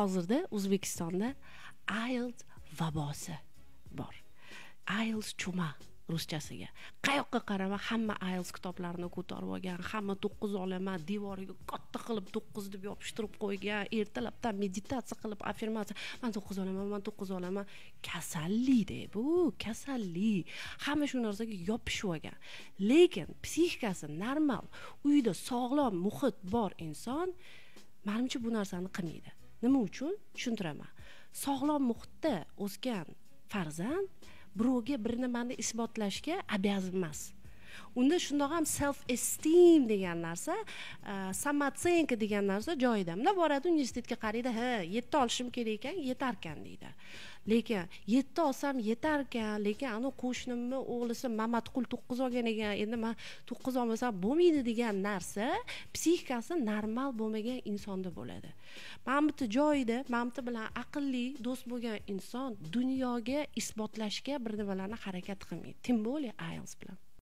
hozirda o'zbekistonda ayls vabosi bor ayls chuma ruschasiga qayoqqa qarama hamma ayls kitoblarini ko'tarib olgan hamma to'qqiz olaman devoriga katta qilib to'qqiz deb yopishtirib qo'ygan ertalabdan meditatsiya qilib affirmatsiya man to'qqiz olaman man to'qqiz olaman kasallikda bu kasallik hamma shu narsaga yopishib olgan lekin psixikasi normal uyda sog'lom muhit bor inson manimcha bu narsani qilmaydi nima uchun tushuntiraman sog'lom muhitda o'sgan farzand birovga bir nimani isbotlashga обязан emas unda shundoq ham self esteem degan narsa самооценка e, degan narsa joyida mana boradi universitetga qaraydi ha yetti olishim kerak ekan yetarkan deydi lekin yetti olsam yetarkan lekin anavi qo'shnimni o'g'lisi mamatqul to'qqiz olgan ekan endi man to'qqiz olmasam bo'lmaydi degan narsa psixikasi normal bo'lmagan insonda bo'ladi mana bitta joyida mana bitta bilan aqlli do'st bo'lgan inson dunyoga isbotlashga bir nimalarni harakat qilmaydi тем более ayls bilan